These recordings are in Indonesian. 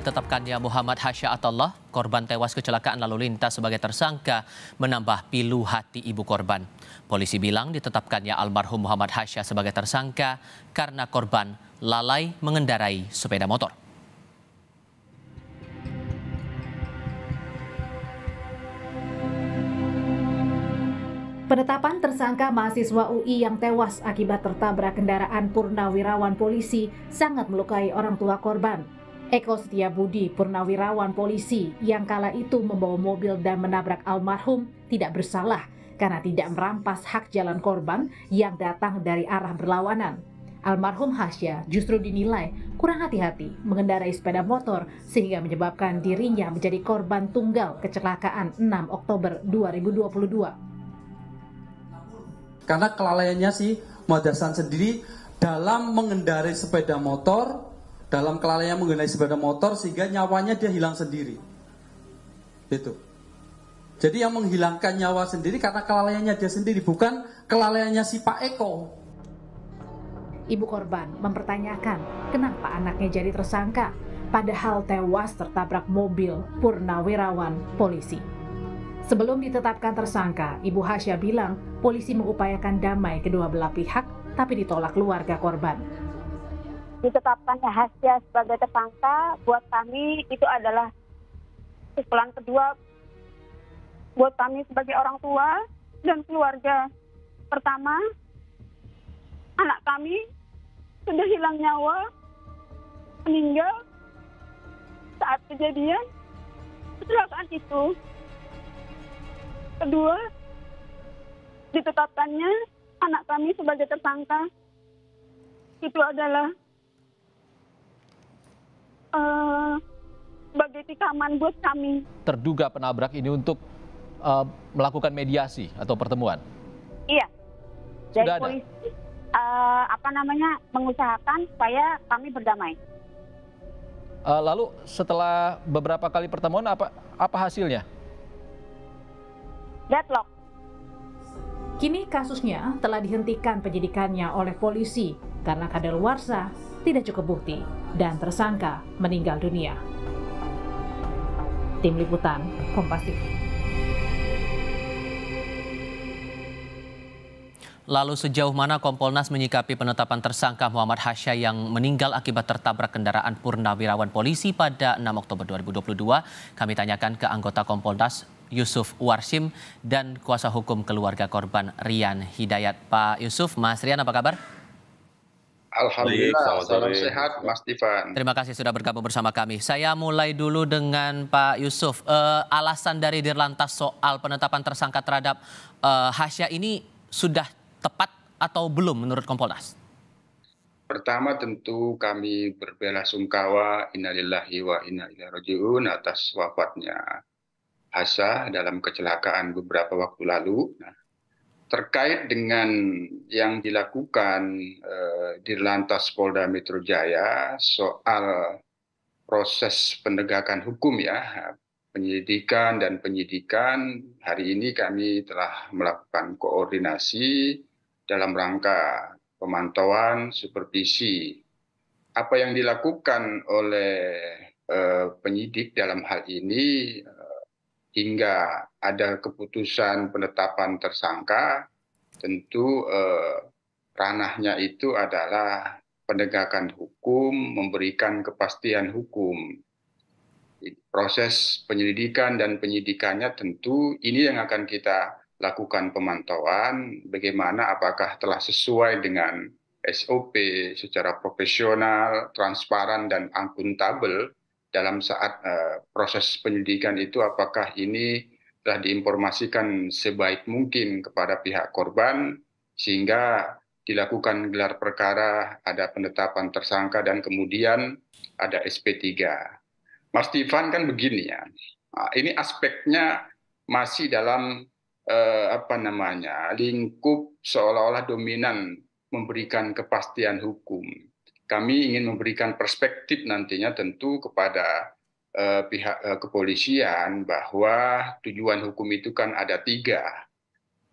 ditetapkannya Muhammad Hasya Atallah, korban tewas kecelakaan lalu lintas sebagai tersangka, menambah pilu hati ibu korban. Polisi bilang ditetapkannya almarhum Muhammad Hasya sebagai tersangka karena korban lalai mengendarai sepeda motor. Penetapan tersangka mahasiswa UI yang tewas akibat tertabrak kendaraan purnawirawan polisi sangat melukai orang tua korban. Eko Budi, purnawirawan polisi yang kala itu membawa mobil dan menabrak almarhum, tidak bersalah karena tidak merampas hak jalan korban yang datang dari arah berlawanan. Almarhum Hasya justru dinilai kurang hati-hati mengendarai sepeda motor sehingga menyebabkan dirinya menjadi korban tunggal kecelakaan 6 Oktober 2022. Karena kelalaiannya sih, Madasan sendiri dalam mengendarai sepeda motor dalam kelalaian mengenai sepeda motor sehingga nyawanya dia hilang sendiri. Itu. Jadi yang menghilangkan nyawa sendiri karena kelalaiannya dia sendiri, bukan kelalaiannya si Pak Eko. Ibu korban mempertanyakan kenapa anaknya jadi tersangka, padahal tewas tertabrak mobil purnawirawan polisi. Sebelum ditetapkan tersangka, Ibu Hasya bilang polisi mengupayakan damai kedua belah pihak tapi ditolak keluarga korban ditetapkannya Hasya sebagai tersangka buat kami itu adalah kesalahan kedua buat kami sebagai orang tua dan keluarga. Pertama, anak kami sudah hilang nyawa, meninggal saat kejadian kecelakaan itu. Kedua, ditetapkannya anak kami sebagai tersangka itu adalah bagi eh, sebagai tikaman buat kami. Terduga penabrak ini untuk uh, melakukan mediasi atau pertemuan? Iya. Jadi Sudah ada? polisi, uh, apa namanya, mengusahakan supaya kami berdamai. Uh, lalu setelah beberapa kali pertemuan, apa, apa hasilnya? Deadlock. Kini kasusnya telah dihentikan penyidikannya oleh polisi karena kadaluarsa tidak cukup bukti dan tersangka meninggal dunia. Tim Liputan Kompas TV. Lalu sejauh mana Kompolnas menyikapi penetapan tersangka Muhammad Hasya yang meninggal akibat tertabrak kendaraan purnawirawan polisi pada 6 Oktober 2022? Kami tanyakan ke anggota Kompolnas Yusuf Warsim dan kuasa hukum keluarga korban Rian Hidayat. Pak Yusuf, Mas Rian apa kabar? Alhamdulillah, Baik, salam sehat Mas Tifan. Terima kasih sudah bergabung bersama kami. Saya mulai dulu dengan Pak Yusuf. Uh, alasan dari Dirlantas soal penetapan tersangka terhadap uh, Hasya ini sudah tepat atau belum menurut Kompolnas? Pertama tentu kami berbela sungkawa innalillahi wa inna ilaihi rajiun atas wafatnya Hasya dalam kecelakaan beberapa waktu lalu. Nah, terkait dengan yang dilakukan eh, di lantas Polda Metro Jaya soal proses penegakan hukum ya penyidikan dan penyidikan hari ini kami telah melakukan koordinasi dalam rangka pemantauan supervisi apa yang dilakukan oleh eh, penyidik dalam hal ini hingga ada keputusan penetapan tersangka tentu eh, ranahnya itu adalah penegakan hukum memberikan kepastian hukum proses penyelidikan dan penyidikannya tentu ini yang akan kita lakukan pemantauan bagaimana apakah telah sesuai dengan SOP secara profesional, transparan dan akuntabel dalam saat uh, proses penyelidikan itu apakah ini telah diinformasikan sebaik mungkin kepada pihak korban sehingga dilakukan gelar perkara, ada penetapan tersangka dan kemudian ada SP3. Mas Tifan kan begini ya. Nah, ini aspeknya masih dalam eh, apa namanya? lingkup seolah-olah dominan memberikan kepastian hukum kami ingin memberikan perspektif nantinya tentu kepada eh, pihak eh, kepolisian bahwa tujuan hukum itu kan ada tiga.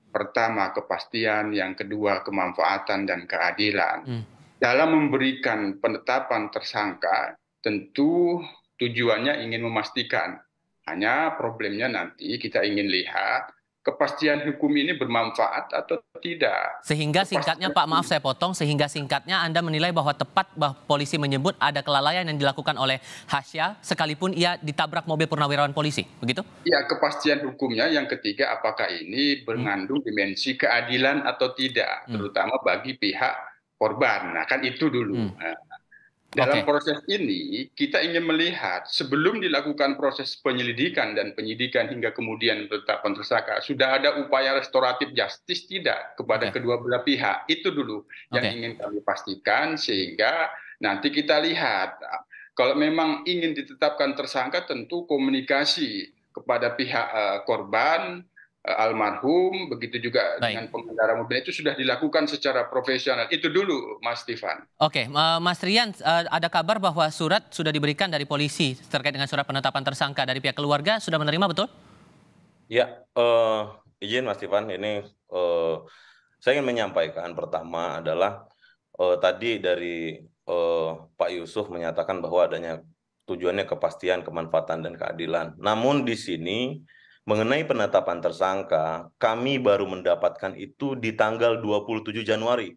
Pertama kepastian, yang kedua kemanfaatan dan keadilan. Hmm. Dalam memberikan penetapan tersangka, tentu tujuannya ingin memastikan. Hanya problemnya nanti kita ingin lihat kepastian hukum ini bermanfaat atau tidak. Sehingga singkatnya Pak maaf saya potong, sehingga singkatnya Anda menilai bahwa tepat bahwa polisi menyebut ada kelalaian yang dilakukan oleh Hasya sekalipun ia ditabrak mobil purnawirawan polisi, begitu? Ya, kepastian hukumnya yang ketiga apakah ini mengandung hmm. dimensi keadilan atau tidak, hmm. terutama bagi pihak korban. Nah, kan itu dulu. Hmm. Nah, dalam okay. proses ini, kita ingin melihat sebelum dilakukan proses penyelidikan dan penyidikan hingga kemudian penetapan tersangka, sudah ada upaya restoratif justice tidak kepada okay. kedua belah pihak. Itu dulu okay. yang ingin kami pastikan sehingga nanti kita lihat kalau memang ingin ditetapkan tersangka tentu komunikasi kepada pihak uh, korban almarhum, begitu juga Baik. dengan pengendara mobil itu sudah dilakukan secara profesional. Itu dulu, Mas Tifan. Oke, Mas Rian, eh, ada kabar bahwa surat sudah diberikan dari polisi terkait dengan surat penetapan tersangka dari pihak keluarga sudah menerima betul? Ya, uh, izin Mas Tifan, ini uh, saya ingin menyampaikan pertama adalah uh, tadi dari uh, Pak Yusuf menyatakan bahwa adanya tujuannya kepastian, kemanfaatan dan keadilan. Namun di sini Mengenai penetapan tersangka, kami baru mendapatkan itu di tanggal 27 Januari,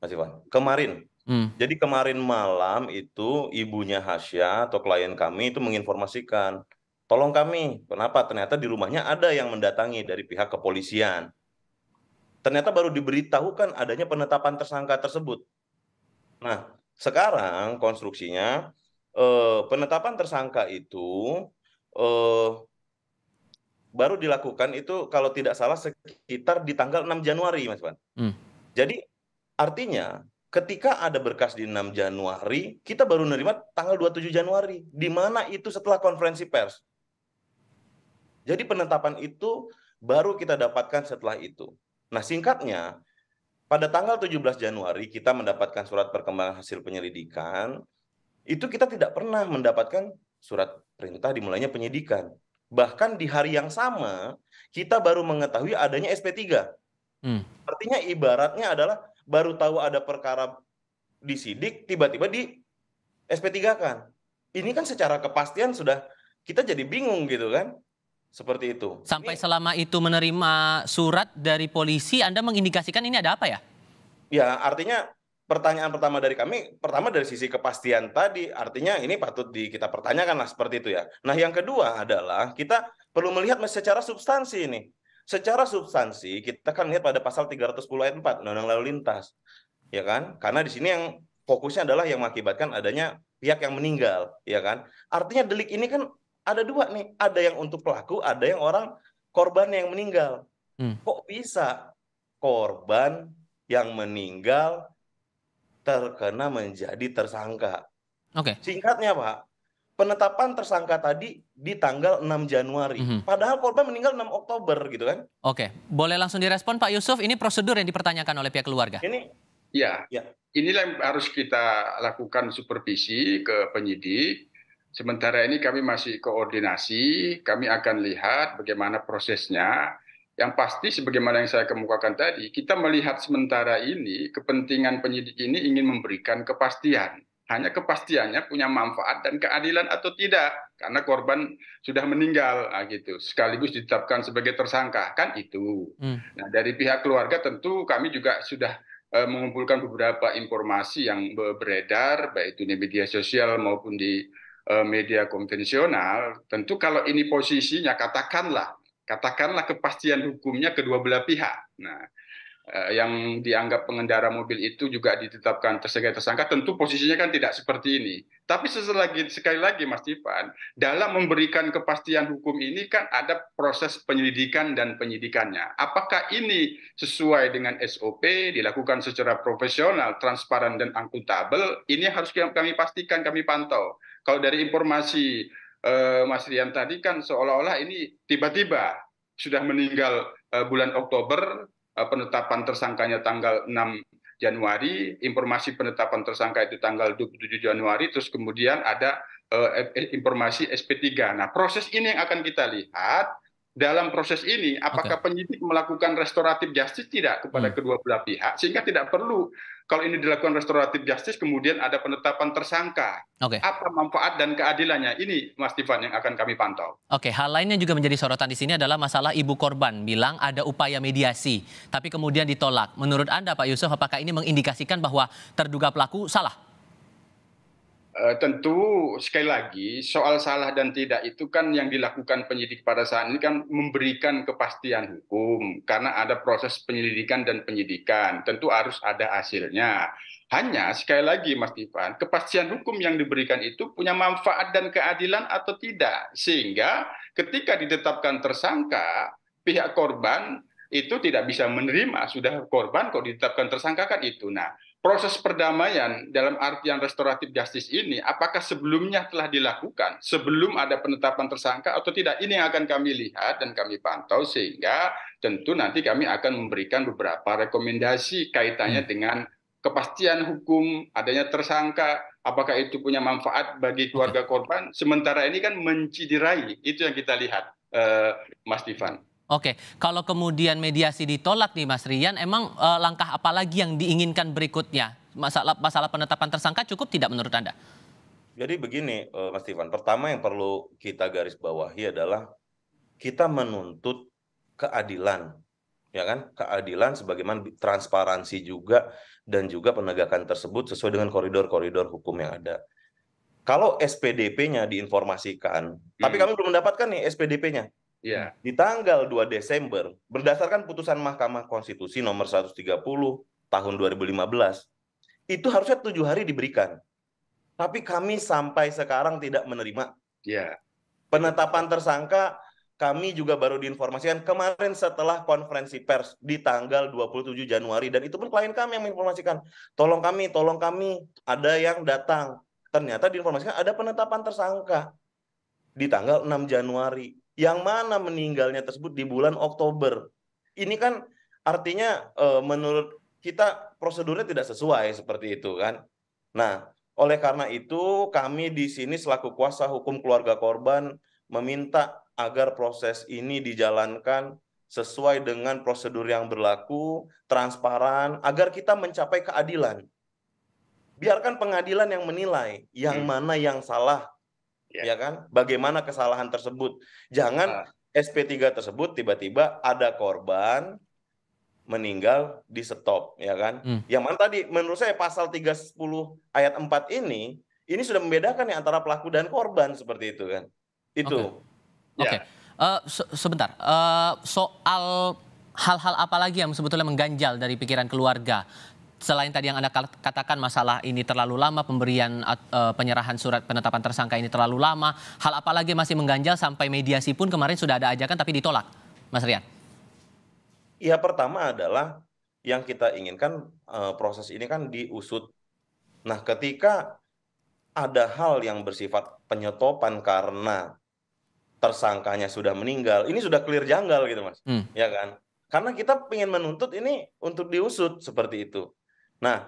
Mas Ivan. Kemarin. Hmm. Jadi kemarin malam itu ibunya Hasya atau klien kami itu menginformasikan, tolong kami, kenapa? Ternyata di rumahnya ada yang mendatangi dari pihak kepolisian. Ternyata baru diberitahukan adanya penetapan tersangka tersebut. Nah, sekarang konstruksinya eh, penetapan tersangka itu eh, baru dilakukan itu kalau tidak salah sekitar di tanggal 6 Januari, Mas Pan. Hmm. Jadi artinya ketika ada berkas di 6 Januari, kita baru nerima tanggal 27 Januari, di mana itu setelah konferensi pers. Jadi penetapan itu baru kita dapatkan setelah itu. Nah, singkatnya pada tanggal 17 Januari kita mendapatkan surat perkembangan hasil penyelidikan. Itu kita tidak pernah mendapatkan surat perintah dimulainya penyidikan. Bahkan di hari yang sama, kita baru mengetahui adanya SP3. Hmm. Artinya ibaratnya adalah baru tahu ada perkara disidik, tiba-tiba di SP3 kan. Ini kan secara kepastian sudah kita jadi bingung gitu kan. Seperti itu. Sampai ini, selama itu menerima surat dari polisi, Anda mengindikasikan ini ada apa ya? Ya, artinya pertanyaan pertama dari kami, pertama dari sisi kepastian tadi, artinya ini patut di, kita pertanyakan lah seperti itu ya. Nah yang kedua adalah kita perlu melihat secara substansi ini. Secara substansi kita kan lihat pada pasal 310 ayat 4 Undang-Undang Lalu Lintas. Ya kan? Karena di sini yang fokusnya adalah yang mengakibatkan adanya pihak yang meninggal, ya kan? Artinya delik ini kan ada dua nih, ada yang untuk pelaku, ada yang orang korban yang meninggal. Hmm. Kok bisa korban yang meninggal terkena menjadi tersangka. Oke. Okay. Singkatnya Pak, penetapan tersangka tadi di tanggal 6 Januari. Mm -hmm. Padahal korban meninggal 6 Oktober gitu kan. Oke, okay. boleh langsung direspon Pak Yusuf, ini prosedur yang dipertanyakan oleh pihak keluarga. Ini ya. ya. Inilah yang harus kita lakukan supervisi ke penyidik. Sementara ini kami masih koordinasi, kami akan lihat bagaimana prosesnya yang pasti sebagaimana yang saya kemukakan tadi, kita melihat sementara ini kepentingan penyidik ini ingin memberikan kepastian. Hanya kepastiannya punya manfaat dan keadilan atau tidak. Karena korban sudah meninggal nah, gitu, sekaligus ditetapkan sebagai tersangka kan itu. Hmm. Nah, dari pihak keluarga tentu kami juga sudah uh, mengumpulkan beberapa informasi yang beredar baik itu di media sosial maupun di uh, media konvensional. Tentu kalau ini posisinya katakanlah katakanlah kepastian hukumnya kedua belah pihak. Nah, eh, yang dianggap pengendara mobil itu juga ditetapkan sebagai tersangka tentu posisinya kan tidak seperti ini. Tapi sesekali sekali lagi Mas Ivan, dalam memberikan kepastian hukum ini kan ada proses penyelidikan dan penyidikannya. Apakah ini sesuai dengan SOP, dilakukan secara profesional, transparan dan akuntabel, ini harus kami pastikan, kami pantau. Kalau dari informasi eh, Mas Rian tadi kan seolah-olah ini tiba-tiba sudah meninggal eh, bulan Oktober, eh, penetapan tersangkanya tanggal 6 Januari, informasi penetapan tersangka itu tanggal 27 Januari, terus kemudian ada eh, eh, informasi SP3. Nah, proses ini yang akan kita lihat dalam proses ini apakah okay. penyidik melakukan restoratif justice tidak kepada hmm. kedua belah pihak sehingga tidak perlu kalau ini dilakukan restoratif justice kemudian ada penetapan tersangka okay. apa manfaat dan keadilannya ini Mas Tifan yang akan kami pantau. Oke, okay, hal lainnya juga menjadi sorotan di sini adalah masalah ibu korban bilang ada upaya mediasi tapi kemudian ditolak. Menurut Anda Pak Yusuf apakah ini mengindikasikan bahwa terduga pelaku salah? Eh, tentu sekali lagi soal salah dan tidak itu kan yang dilakukan penyidik pada saat ini kan memberikan kepastian hukum karena ada proses penyelidikan dan penyidikan tentu harus ada hasilnya hanya sekali lagi Mas Tifan kepastian hukum yang diberikan itu punya manfaat dan keadilan atau tidak sehingga ketika ditetapkan tersangka pihak korban itu tidak bisa menerima sudah korban kok ditetapkan tersangka kan itu nah proses perdamaian dalam artian restoratif justice ini apakah sebelumnya telah dilakukan sebelum ada penetapan tersangka atau tidak ini yang akan kami lihat dan kami pantau sehingga tentu nanti kami akan memberikan beberapa rekomendasi kaitannya hmm. dengan kepastian hukum adanya tersangka apakah itu punya manfaat bagi keluarga korban sementara ini kan menciderai itu yang kita lihat eh, Mas Tifan Oke, kalau kemudian mediasi ditolak nih Mas Rian, emang eh, langkah apa lagi yang diinginkan berikutnya? Masalah masalah penetapan tersangka cukup tidak menurut Anda? Jadi begini eh, Mas Ivan, pertama yang perlu kita garis bawahi adalah kita menuntut keadilan ya kan keadilan sebagaimana transparansi juga dan juga penegakan tersebut sesuai dengan koridor-koridor hukum yang ada. Kalau SPDP-nya diinformasikan, hmm. tapi kami belum mendapatkan nih SPDP-nya. Ya. Di tanggal 2 Desember, berdasarkan putusan Mahkamah Konstitusi nomor 130 tahun 2015, itu harusnya tujuh hari diberikan. Tapi kami sampai sekarang tidak menerima. Ya. Penetapan tersangka kami juga baru diinformasikan kemarin setelah konferensi pers di tanggal 27 Januari dan itu pun klien kami yang menginformasikan, "Tolong kami, tolong kami, ada yang datang." Ternyata diinformasikan ada penetapan tersangka di tanggal 6 Januari yang mana meninggalnya tersebut di bulan Oktober. Ini kan artinya e, menurut kita prosedurnya tidak sesuai seperti itu kan. Nah, oleh karena itu kami di sini selaku kuasa hukum keluarga korban meminta agar proses ini dijalankan sesuai dengan prosedur yang berlaku, transparan agar kita mencapai keadilan. Biarkan pengadilan yang menilai yang hmm. mana yang salah, Iya. ya kan? Bagaimana kesalahan tersebut? Jangan nah. SP3 tersebut tiba-tiba ada korban meninggal di stop, ya kan? Hmm. Yang mana tadi menurut saya pasal 310 ayat 4 ini ini sudah membedakan ya antara pelaku dan korban seperti itu kan. Itu. Oke. Okay. Ya. Okay. Uh, eh, se sebentar. Uh, soal hal-hal apa lagi yang sebetulnya mengganjal dari pikiran keluarga selain tadi yang Anda katakan masalah ini terlalu lama, pemberian uh, penyerahan surat penetapan tersangka ini terlalu lama, hal apalagi masih mengganjal sampai mediasi pun kemarin sudah ada ajakan tapi ditolak, Mas Rian? Ya pertama adalah yang kita inginkan uh, proses ini kan diusut. Nah ketika ada hal yang bersifat penyetopan karena tersangkanya sudah meninggal, ini sudah clear janggal gitu mas, hmm. ya kan? Karena kita ingin menuntut ini untuk diusut seperti itu. Nah,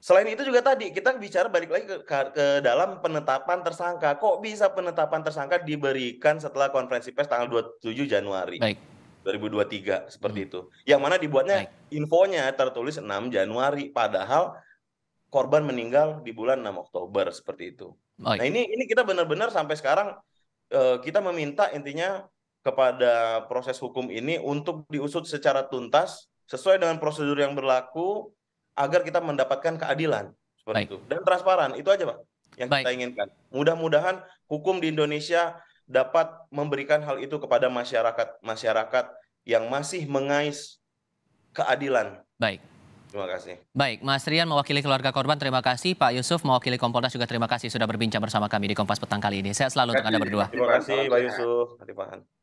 Selain itu juga tadi kita bicara balik lagi ke, ke dalam penetapan tersangka. Kok bisa penetapan tersangka diberikan setelah konferensi pers tanggal 27 Januari Baik. 2023 seperti hmm. itu. Yang mana dibuatnya Baik. infonya tertulis 6 Januari padahal korban meninggal di bulan 6 Oktober seperti itu. Baik. Nah, ini ini kita benar-benar sampai sekarang uh, kita meminta intinya kepada proses hukum ini untuk diusut secara tuntas sesuai dengan prosedur yang berlaku agar kita mendapatkan keadilan seperti Baik. itu dan transparan itu aja pak yang Baik. kita inginkan. Mudah-mudahan hukum di Indonesia dapat memberikan hal itu kepada masyarakat masyarakat yang masih mengais keadilan. Baik. Terima kasih. Baik, Mas Rian mewakili keluarga korban, terima kasih. Pak Yusuf mewakili Kompolnas juga terima kasih sudah berbincang bersama kami di Kompas Petang kali ini. Saya selalu untuk Anda berdua. Terima kasih Pak Yusuf. Terima kasih.